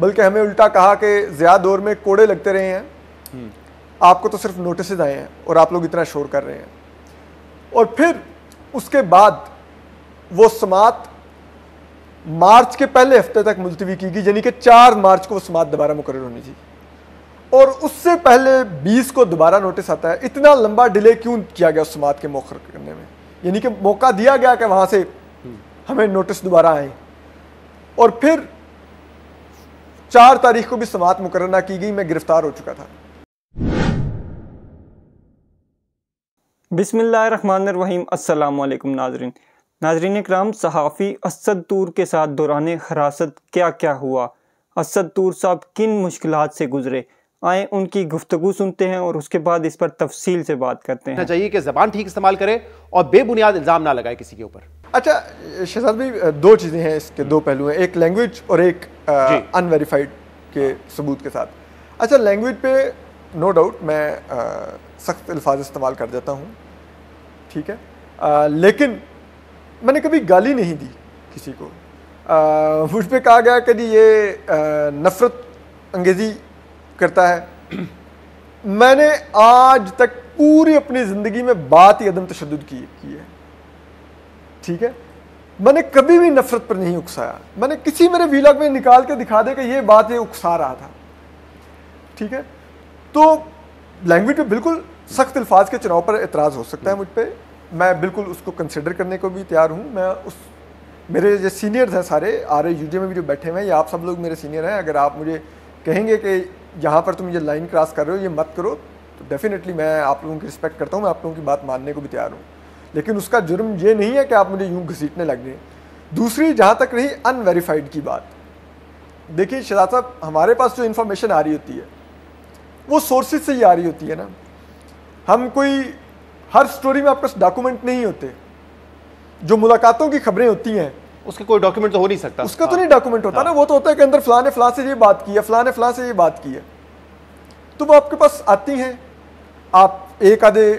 बल्कि हमें उल्टा कहा कि ज़्यादा दौर में कोड़े लगते रहे हैं हम्म। आपको तो सिर्फ नोटिस आए हैं और आप लोग इतना शोर कर रहे हैं और फिर उसके बाद वो समात मार्च के पहले हफ्ते तक मुलतवी की गई यानी कि चार मार्च को वो समात दोबारा मुकर होनी थी और उससे पहले बीस को दोबारा नोटिस आता है इतना लंबा डिले क्यों किया गया उस समात के मौखर करने में यानी कि मौका दिया गया कि वहाँ से हम्म। हमें नोटिस दोबारा आए और फिर चार तारीख को भी समात मुकर की गई मैं गिरफ्तार हो चुका था बिसमीम अल्लाम नाजरीन नाजरीन कराम सहाफ़ी असद तूर के साथ दौरान हरासत क्या क्या हुआ असद तूर साहब किन मुश्किल से गुजरे आए उनकी गुफ्तु सुनते हैं और उसके बाद इस पर तफसील से बात करते हैं चाहिए कि जबान ठीक इस्तेमाल करे और बेबुनियाद इल्ज़ाम ना लगाए किसी के ऊपर अच्छा शहजाद भाई दो चीज़ें हैं इसके दो हम्म। पहलू हैं एक लैंग्वेज और एक अनवेरीफाइड के हाँ। सबूत के साथ अच्छा लैंग्वेज पे नो डाउट मैं सख्त अल्फाज इस्तेमाल कर देता हूँ ठीक है आ, लेकिन मैंने कभी गाली नहीं दी किसी को मुझ पर कहा गया कि ये आ, नफरत अंगेज़ी करता है मैंने आज तक पूरी अपनी ज़िंदगी में बात ही अदम तशद की, की है ठीक है मैंने कभी भी नफरत पर नहीं उकसाया मैंने किसी मेरे वीलॉग में निकाल के दिखा दे कि ये बात ये उकसा रहा था ठीक है तो लैंग्वेज में बिल्कुल सख्त अल्फाज के चुनाव पर एतराज़ हो सकता है मुझ पर मैं बिल्कुल उसको कंसिडर करने को भी तैयार हूँ मैं उस मेरे जो सीनियर्स हैं सारे आर ए यू में भी जो बैठे हुए हैं या आप सब लोग मेरे सीनियर हैं अगर आप मुझे कहेंगे कि यहाँ पर तुम ये लाइन क्रॉस कर रहे हो ये मत करो तो डेफिनेटली मैं आप लोगों की रिस्पेक्ट करता हूँ मैं आप लोगों की बात मानने को भी तैयार हूँ लेकिन उसका जुर्म ये नहीं है कि आप मुझे यूँ घसीटने लग गए दूसरी जहाँ तक रही अनवेरीफाइड की बात देखिए शराब साहब हमारे पास जो इन्फॉर्मेशन आ रही होती है वो सोर्सेज से ही आ रही होती है ना हम कोई हर स्टोरी में आपके पास डॉक्यूमेंट नहीं होते जो मुलाकातों की खबरें होती हैं उसके कोई डॉक्यूमेंट तो हो नहीं सकता उसका तो हाँ। तो नहीं डॉक्यूमेंट होता हाँ। ना वो तो होता है कि अंदर फलाने ने फलां से ये बात की है फलाने फलां से ये बात की है तो वो आपके पास आती हैं आप एक आधे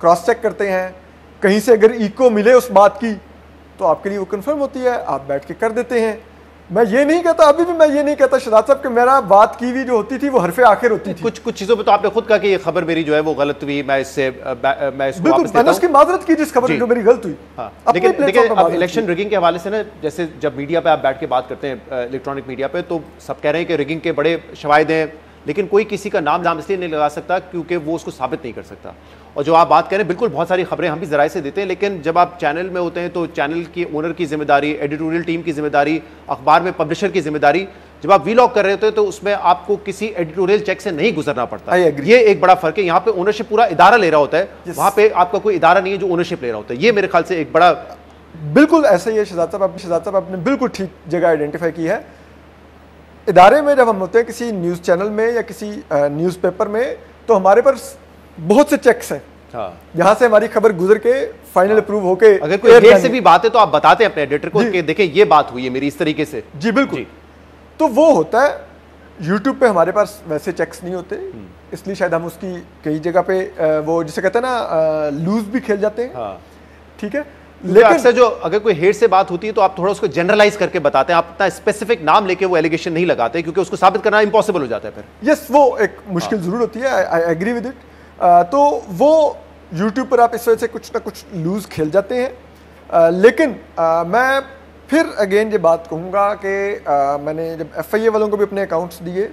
क्रॉस चेक करते हैं कहीं से अगर इको मिले उस बात की तो आपके लिए वो कन्फर्म होती है आप बैठ के कर देते हैं मैं ये नहीं कहता अभी भी मैं ये नहीं कहता शहजाद साहब कि मेरा बात की हुई जो होती थी वो हरफे आखिर होती थी कुछ कुछ चीज़ों पे तो आपने खुद कहा कि ये खबर मेरी जो है वो गलत हुई मैं इससे मैं इसको बिल्कुल मैंने उसकी माजरत की जिस खबर जो मेरी गलत हुई हाँ। लेकिन लेकिन अब इलेक्शन रिगिंग के हवाले से ना जैसे जब मीडिया पे आप बैठ के बात करते हैं इलेक्ट्रॉनिक uh, मीडिया पे तो सब कह रहे हैं कि रिगिंग के बड़े शवाद हैं लेकिन कोई किसी का नाम नाम इसलिए नहीं लगा सकता क्योंकि वो उसको साबित नहीं कर सकता और जो आप बात करें बिल्कुल बहुत सारी खबरें हम भी ज़राए से देते हैं लेकिन जब आप चैनल में होते हैं तो चैनल की ओनर की जिम्मेदारी एडिटोरियल टीम की जिम्मेदारी अखबार में पब्लिशर की जिम्मेदारी जब आप वीलॉग कर रहे होते हैं तो उसमें आपको किसी एडिटोरियल चेक से नहीं गुजरना पड़ता ये एक बड़ा फर्क है यहाँ पे ओनरशिप पूरा इदारा ले रहा होता है yes. वहाँ पे आपका कोई इदारा नहीं है जो ओनरशिप ले रहा होता है ये मेरे ख्याल से एक बड़ा बिल्कुल ऐसा ही है शिजाद साहब आपने साहब आपने बिल्कुल ठीक जगह आइडेंटिफाई की है इदारे में जब हम होते हैं किसी न्यूज़ चैनल में या किसी न्यूज़पेपर में तो हमारे पर बहुत से चेक्स हैं हाँ। यहाँ से हमारी खबर गुजर के फाइनल हाँ। अप्रूव होके अगर कोई एडिटर से भी बात है तो आप बताते हैं अपने एडिटर को कि देखें ये बात हुई है मेरी इस तरीके से जी बिल्कुल जी। तो वो होता है यूट्यूब पे हमारे पास वैसे चेक्स नहीं होते हम्म। इसलिए शायद हम उसकी कई जगह पे वो जिसे कहते हैं ना लूज भी खेल जाते हैं हाँ। ठीक है लेकिन अक्सर जो अगर कोई हेड से बात होती है तो आप थोड़ा उसको जनरलाइज करके बताते हैं आप इतना स्पेसिफिक नाम लेके वो एलिगेशन नहीं लगाते क्योंकि उसको साबित करना इम्पॉसिबल हो जाता है फिर यस yes, वो एक मुश्किल हाँ। ज़रूर होती है आई एग्री विद इट तो वो यूट्यूब पर आप इस वजह से कुछ ना कुछ लूज खेल जाते हैं आ, लेकिन आ, मैं फिर अगेन ये बात कहूँगा कि मैंने जब एफ वालों को भी अपने अकाउंट्स दिए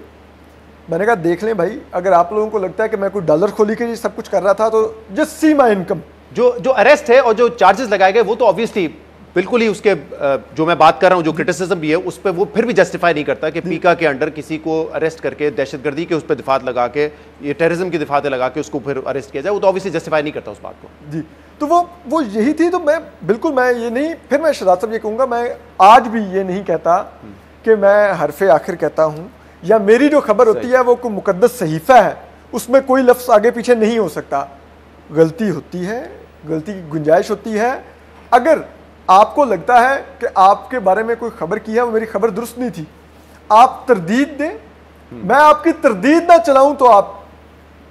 मैंने कहा देख लें भाई अगर आप लोगों को लगता है कि मैं कोई डॉलर खोली के सब कुछ कर रहा था तो जस्ट सी माई इनकम जो जो अरेस्ट है और जो चार्जेस लगाए गए वो तो ऑब्वियसली बिल्कुल ही उसके जो मैं बात कर रहा हूँ जो क्रिटिसिज्म भी है उस पर वो फिर भी जस्टिफाई नहीं करता कि पीका के अंडर किसी को अरेस्ट करके दहशतगर्दी के उस पर दिफात लगा के ये टेररिज्म की दिफातें लगा के उसको फिर अरेस्ट किया जाए वो तो ऑब्वियसली जस्टिफाई नहीं करता उस बात को जी तो वो वो यही थी तो मैं बिल्कुल मैं ये नहीं फिर मैं शराब साहब ये कहूँगा मैं आज भी ये नहीं कहता हम्म। कि मैं हरफे आखिर कहता हूँ या मेरी जो खबर होती है वो कोई मुकदस सहीफा है उसमें कोई लफ्स आगे पीछे नहीं हो सकता गलती होती है गलती की गुंजाइश होती है अगर आपको लगता है कि आपके बारे में कोई खबर की है वो मेरी खबर दुरुस्त नहीं थी आप तरदीद दें हम्म। मैं आपकी तरदीद ना चलाऊं तो आप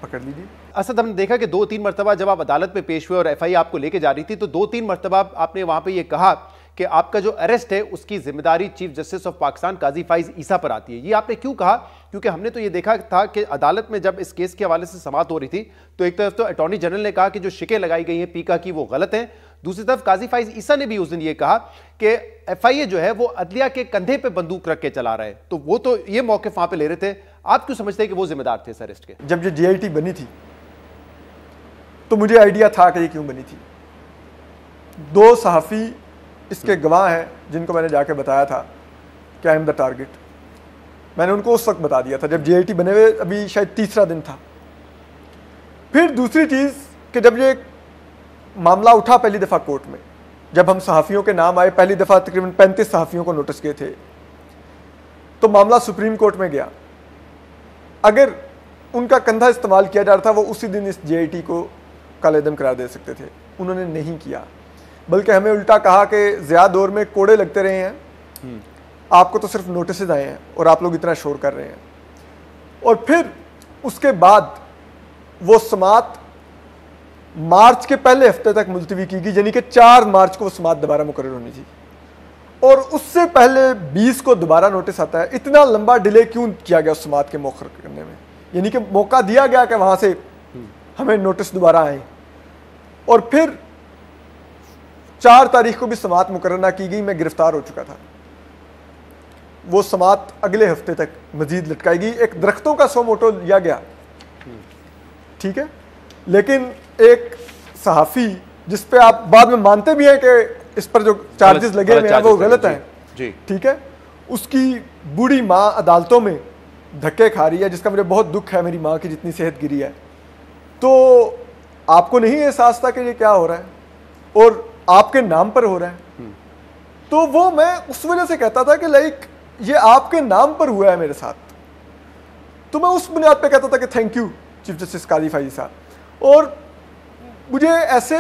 पकड़ लीजिए असद हमने देखा कि दो तीन मरतबा जब आप अदालत में पेश हुए और आर आपको लेके जा रही थी तो दो तीन मरतबा आपने वहाँ पर यह कहा कि आपका जो अरेस्ट है उसकी जिम्मेदारी chief justice of Pakistan Qazi Faez Isa पर आती है ये आपने क्यों कहा क्योंकि हमने तो ये देखा था कि अदालत में जब इस केस के हवाले से समाप्त हो रही थी तो एक तरफ तो अटॉर्नी जनरल ने कहा कि जो शिकें लगाई गई हैं पीका की वो गलत हैं दूसरी तरफ काजी फाइज ईसा ने भी उस दिन ये कहा कि एफ जो है वो अदलिया के कंधे पर बंदूक रख के चला रहा है तो वो तो ये मौके वहाँ पर ले रहे थे आप क्यों समझते हैं कि वो जिम्मेदार थे अरेस्ट के जब जो जी बनी थी तो मुझे आइडिया था कि ये क्यों बनी थी दो सहाफ़ी इसके गवाह हैं जिनको मैंने जाके बताया था कि आई एम द टारगेट मैंने उनको उस वक्त बता दिया था जब जी बने हुए अभी शायद तीसरा दिन था फिर दूसरी चीज़ कि जब ये मामला उठा पहली दफ़ा कोर्ट में जब हम सहाफ़ियों के नाम आए पहली दफ़ा तकरीबन पैंतीस सहाफ़ियों को नोटिस किए थे तो मामला सुप्रीम कोर्ट में गया अगर उनका कंधा इस्तेमाल किया जा रहा था वो उसी दिन इस जे को कालेदम करार दे सकते थे उन्होंने नहीं किया बल्कि हमें उल्टा कहा कि ज़्यादा दौर में कोड़े लगते रहे हैं हम्म। आपको तो सिर्फ नोटिस आए हैं और आप लोग इतना शोर कर रहे हैं और फिर उसके बाद वो समात मार्च के पहले हफ्ते तक मुलतवी की गई यानी कि चार मार्च को वो समात दोबारा मुकर होनी थी और उससे पहले बीस को दोबारा नोटिस आता है इतना लंबा डिले क्यों किया गया उस समात के मौखर करने में यानी कि मौका दिया गया कि वहाँ से हम्म। हमें नोटिस दोबारा आए और फिर चार तारीख को भी समात मुकर की गई मैं गिरफ्तार हो चुका था वो समात अगले हफ्ते तक मजीद लटकाई गई एक दरख्तों का सो मोटो लिया गया ठीक है लेकिन एक सहाफ़ी जिस पे आप बाद में मानते भी हैं कि इस पर जो चार्जेस लगे हुए हैं वो गलत हैं ठीक है उसकी बूढ़ी माँ अदालतों में धक्के खा रही है जिसका मुझे बहुत दुख है मेरी माँ की जितनी सेहत गिरी है तो आपको नहीं एहसास था कि ये क्या हो रहा है और आपके नाम पर हो रहा है तो वो मैं उस वजह से कहता था कि लाइक ये आपके नाम पर हुआ है मेरे साथ तो मैं उस बुनियाद पे कहता था कि thank you chief justice Qazi साहब और मुझे ऐसे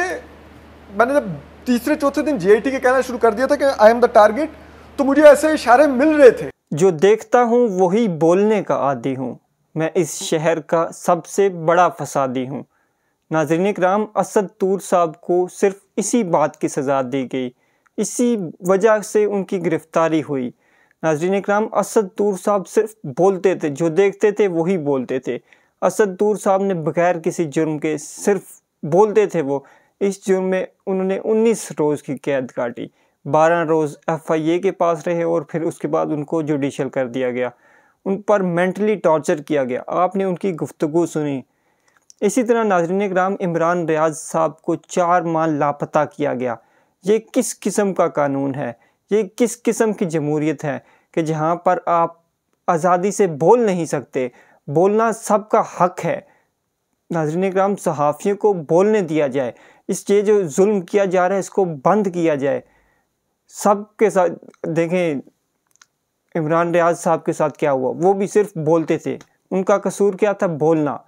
मैंने जब तीसरे चौथे दिन जीआईटी के कहना शुरू कर दिया था कि आई एम द टारगेट तो मुझे ऐसे इशारे मिल रहे थे जो देखता हूँ वही बोलने का आदि हूँ मैं इस शहर का सबसे बड़ा फसादी हूँ नाजरन कराम असद तूर साहब को सिर्फ इसी बात की सज़ा दी गई इसी वजह से उनकी गिरफ़्तारी हुई नाजरन कराम असद तूर साहब सिर्फ बोलते थे जो देखते थे वही बोलते थे असद तूर साहब ने बगैर किसी जुर्म के सिर्फ बोलते थे वो इस जुर्म में उन्होंने 19 रोज़ की कैद काटी 12 रोज़ एफआईए के पास रहे और फिर उसके बाद उनको जुडिशल कर दिया गया उन पर मेंटली टॉर्चर किया गया आपने उनकी गुफ्तगु सुनी इसी तरह नाजरन कराम इमरान रियाज साहब को चार माह लापता किया गया ये किस किस्म का कानून है ये किस किस्म की जमहूरीत है कि जहाँ पर आप आज़ादी से बोल नहीं सकते बोलना सबका हक है नाजरन कराम सहाफ़ियों को बोलने दिया जाए इस ये जो जुल्म किया जा रहा है इसको बंद किया जाए सब के साथ देखें इमरान रियाज साहब के साथ क्या हुआ वो भी सिर्फ बोलते थे उनका कसूर क्या था बोलना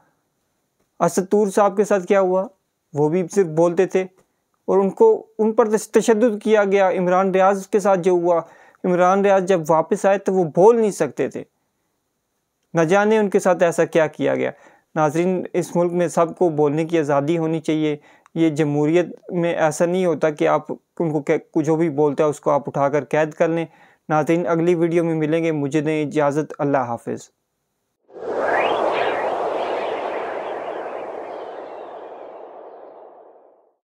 असतूर साहब के साथ क्या हुआ वो भी सिर्फ बोलते थे और उनको उन पर तशद किया गया इमरान रियाज के साथ जो हुआ इमरान रियाज जब वापस आए तो वो बोल नहीं सकते थे न जाने उनके साथ ऐसा क्या किया गया नाजरीन इस मुल्क में सबको बोलने की आज़ादी होनी चाहिए ये जमहूरीत में ऐसा नहीं होता कि आप उनको कुछ जो भी बोलता है उसको आप उठाकर कैद कर लें नाजरीन अगली वीडियो में मिलेंगे मुझे दें इजाज़त अल्लाह हाफिज़